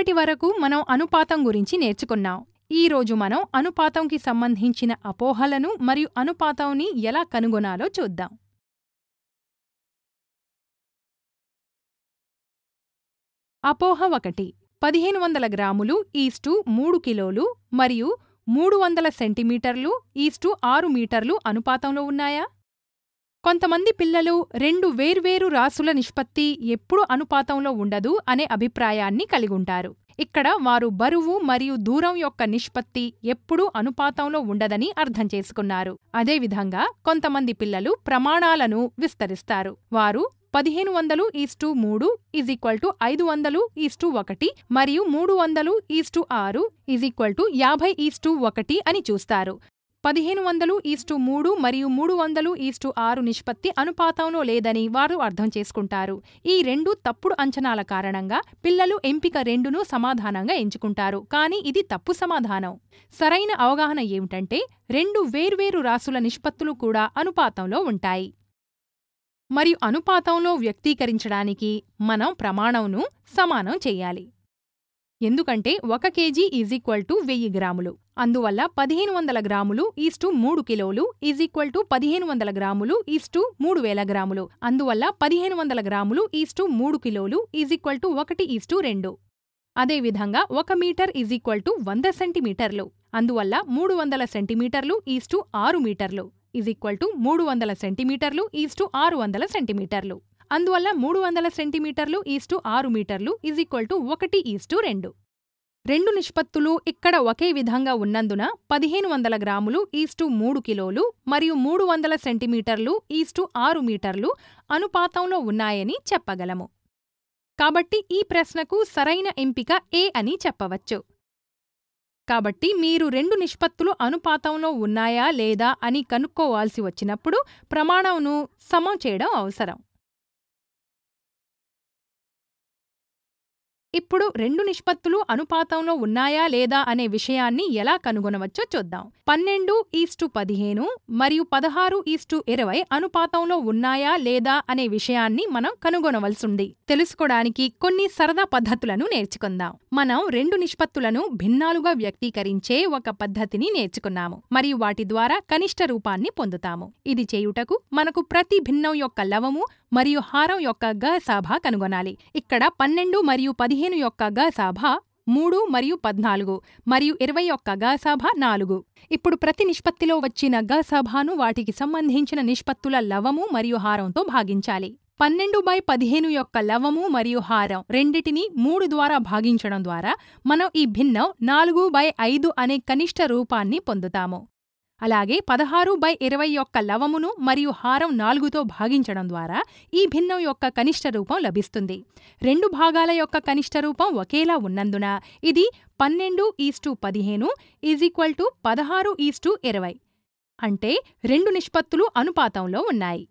ఇప్పటి వరకు మనం అనుపాతం గురించి నేర్చుకున్నాం ఈరోజు మనం అనుపాతంకి సంబంధించిన అపోహలను మరియు అనుపాతంని ఎలా కనుగొనాలో చూద్దాం అపోహ ఒకటి పదిహేను వందల గ్రాములు ఈస్టు మూడు కిలోలు మరియు మూడు వందల సెంటీమీటర్లు ఈస్టు ఆరు మీటర్లు అనుపాతంలో ఉన్నాయా కొంతమంది పిల్లలు రెండు వేర్వేరు రాసుల నిష్పత్తి ఎప్పుడు అనుపాతంలో ఉండదు అనే అభిప్రాయాన్ని కలిగుంటారు ఇక్కడ వారు బరువు మరియు దూరం యొక్క నిష్పత్తి ఎప్పుడూ అనుపాతంలో ఉండదని అర్థం చేసుకున్నారు అదేవిధంగా కొంతమంది పిల్లలు ప్రమాణాలను విస్తరిస్తారు వారు పదిహేను వందలు ఈస్టు మూడు ఈజ్ ఈక్వల్ టు ఐదు వందలు ఈస్టు ఒకటి మరియు మూడు వందలు ఈస్టు ఆరు ఈజ్ ఈక్వల్ టు యాభై ఈస్టు ఒకటి అని చూస్తారు పదిహేను వందలు ఈస్టు మూడు మరియు మూడు వందలు ఈస్టు ఆరు నిష్పత్తి అనుపాతంలో లేదని వారు అర్థం చేసుకుంటారు ఈ రెండు తప్పుడు అంచనాల కారణంగా పిల్లలు ఎంపిక రెండును సమాధానంగా ఎంచుకుంటారు కానీ ఇది తప్పు సమాధానం సరైన అవగాహన ఏమిటంటే రెండు వేర్వేరు రాసుల నిష్పత్తులు కూడా అనుపాతంలో ఉంటాయి మరియు అనుపాతంలో వ్యక్తీకరించడానికి మనం ప్రమాణంను సమానం చేయాలి ఎందుకంటే ఒక కేజీ ఈజ్ ఈక్వల్ టు వెయ్యి గ్రాములు అందువల్ల పదిహేను వందల గ్రాములు ఈజ్ టు మూడు కిలోలు ఈజ్ ఈక్వల్ టు పదిహేను వందల గ్రాములు ఈజ్ టు మూడు వేల గ్రాములు అందువల్ల పదిహేను వందల గ్రాములు ఈజ్ టు మూడు కిలోలు ఈజ్ ఈక్వల్ టు ఒకటి ఈజ్ టు రెండు అదేవిధంగా ఒక మీటర్ ఈజ్ ఈక్వల్ టు వంద సెంటీమీటర్లు అందువల్ల మూడు వందల సెంటీమీటర్లు ఈజ్ టు ఆరు మీటర్లు ఈజ్ ఈక్వల్ టు మూడు వందల సెంటీమీటర్లు ఈజ్ టు ఆరు వందల సెంటీమీటర్లు అందువల్ల మూడు వందల సెంటీమీటర్లు ఈస్టు ఆరు మీటర్లు ఈజ్ ఈక్వల్ టు ఒకటి ఈస్టు రెండు రెండు నిష్పత్తులు ఇక్కడ ఒకే విధంగా ఉన్నందున పదిహేను వందల గ్రాములు ఈస్టు మూడు కిలోలు మరియు మూడు వందల సెంటీమీటర్లు ఈస్టు ఆరు మీటర్లు అనుపాతంలో ఉన్నాయని చెప్పగలము కాబట్టి ఈ ప్రశ్నకు సరైన ఎంపిక ఏ అని చెప్పవచ్చు కాబట్టి మీరు రెండు నిష్పత్తులు అనుపాతంలో ఉన్నాయా లేదా అని కనుక్కోవాల్సి వచ్చినప్పుడు ప్రమాణంను సమం చేయడం అవసరం ఇప్పుడు రెండు నిష్పత్తులు అనుపాతంలో ఉన్నాయా లేదా అనే విషయాన్ని ఎలా కనుగొనవచ్చో చూద్దాం పన్నెండు ఈస్టు పదిహేను మరియు పదహారు ఈస్టు ఇరవై అనుపాతంలో ఉన్నాయా లేదా అనే విషయాన్ని మనం కనుగొనవలసింది తెలుసుకోవడానికి కొన్ని సరదా పద్ధతులను నేర్చుకుందాం మనం రెండు నిష్పత్తులను భిన్నాలుగా వ్యక్తీకరించే ఒక పద్ధతిని నేర్చుకున్నాము మరియు వాటి ద్వారా కనిష్ట రూపాన్ని పొందుతాము ఇది చేయుటకు మనకు ప్రతి భిన్నం యొక్క లవము మరియు హారం యొక్క గ సాభ కనుగొనాలి ఇక్కడ పన్నెండు మరియు పదిహేను పదిహేను యొక్క గసాభ మూడు మరియు పద్నాలుగు మరియు ఇరవై ఒక్క గసాభ నాలుగు ఇప్పుడు ప్రతి నిష్పత్తిలో వచ్చిన గసాభాను వాటికి సంబంధించిన నిష్పత్తుల లవము మరియు హారంతో భాగించాలి పన్నెండు బై పదిహేను యొక్క లవము మరియు హారం రెండిటినీ మూడు ద్వారా భాగించడం ద్వారా మనం ఈ భిన్నం నాలుగు బై ఐదు అనే కనిష్ట రూపాన్ని పొందుతాము అలాగే పదహారు బై ఇరవై యొక్క లవమును మరియు హారం నాలుగుతో భాగించడం ద్వారా ఈ భిన్నం యొక్క కనిష్ట రూపం లభిస్తుంది రెండు భాగాల యొక్క కనిష్ట రూపం ఒకేలా ఉన్నందున ఇది పన్నెండు ఈస్టు పదిహేను ఈజ్ ఈక్వల్ టు పదహారు ఈస్టు ఇరవై అంటే రెండు నిష్పత్తులు అనుపాతంలో ఉన్నాయి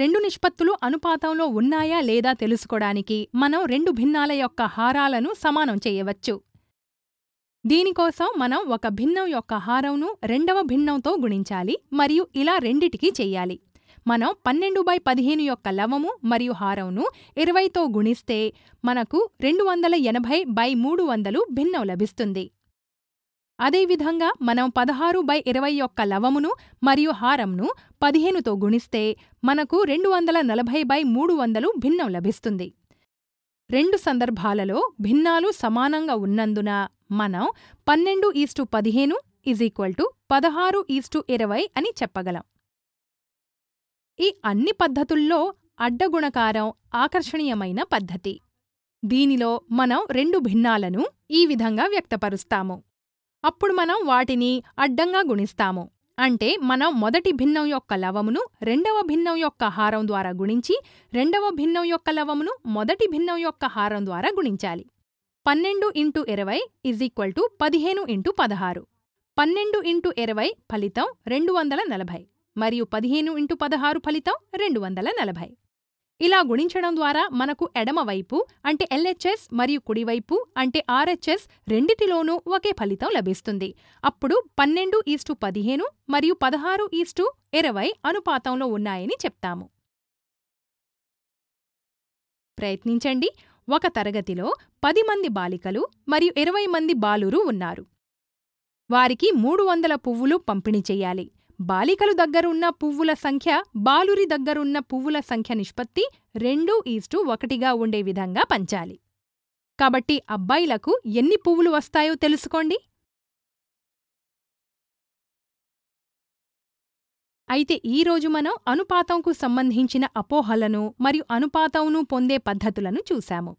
రెండు నిష్పత్తులు అనుపాతంలో ఉన్నాయా లేదా తెలుసుకోడానికి మనం రెండు భిన్నాల యొక్క హారాలను సమానం చేయవచ్చు దీనికోసం మనం ఒక భిన్నం యొక్క హారంను రెండవ భిన్నంతో గుణించాలి మరియు ఇలా రెండిటికీ చెయ్యాలి మనం పన్నెండు బై పదిహేను యొక్క లవము మరియు హారంను ఇరవైతో గుణిస్తే మనకు రెండు వందల ఎనభై బై మూడు వందలు భిన్నం లభిస్తుంది అదేవిధంగా మనం పదహారు బై ఇరవై యొక్క లవమును మరియు హారంను పదిహేనుతో గుణిస్తే మనకు రెండు వందల నలభై బై మూడు వందలు భిన్నం లభిస్తుంది రెండు సందర్భాలలో భిన్నాలు సమానంగా ఉన్నందున మనం పన్నెండు ఈస్టు పదిహేను ఈజ్ ఈక్వల్ టు పదహారు ఈస్టు ఇరవై అని చెప్పగలం ఈ అన్ని పద్ధతుల్లో అడ్డగుణకారం ఆకర్షణీయమైన పద్ధతి దీనిలో మనం రెండు భిన్నాలను ఈ విధంగా వ్యక్తపరుస్తాము అప్పుడు మనం వాటిని అడ్డంగా గుణిస్తాము అంటే మనం మొదటి భిన్నం యొక్క లవమును రెండవ భిన్నం యొక్క హారం ద్వారా గుణించి రెండవ భిన్నం యొక్క లవమును మొదటి భిన్నం యొక్క హారం ద్వారా గుణించాలి పన్నెండు ఇంటూ ఇరవై ఇజ్ ఈక్వల్ టు పదిహేను ఇంటూ పదహారు పన్నెండు ఇంటూ ఇరవై ఫలితం రెండు వందల నలభై మరియు పదిహేను ఇంటూ పదహారు ఫలితం రెండు వందల నలభై ఇలా గుణించడం ద్వారా మనకు ఎడమవైపు అంటే ఎల్హెచ్ఎస్ మరియు కుడివైపు అంటే ఆర్హెచ్ఎస్ రెండిటిలోనూ ఒకే ఫలితం లభిస్తుంది అప్పుడు పన్నెండు ఈస్టు పదిహేను మరియు పదహారు ఈస్టు ఇరవై అనుపాతంలో ఉన్నాయని చెప్తాము ప్రయత్నించండి ఒక తరగతిలో పది మంది బాలికలు మరియు ఇరవై మంది బాలురు ఉన్నారు వారికి మూడు వందల పువ్వులు పంపిణీ చెయ్యాలి బాలికలు దగ్గరున్న పువ్వుల సంఖ్య బాలురి దగ్గరున్న పువ్వుల సంఖ్య నిష్పత్తి రెండూ ఈస్టు ఒకటిగా ఉండే విధంగా పంచాలి కాబట్టి అబ్బాయిలకు ఎన్ని పువ్వులు వస్తాయో తెలుసుకోండి అయితే ఈరోజు మనం అనుపాతంకు సంబంధించిన అపోహలను మరియు అనుపాతంను పొందే పద్ధతులను చూశాము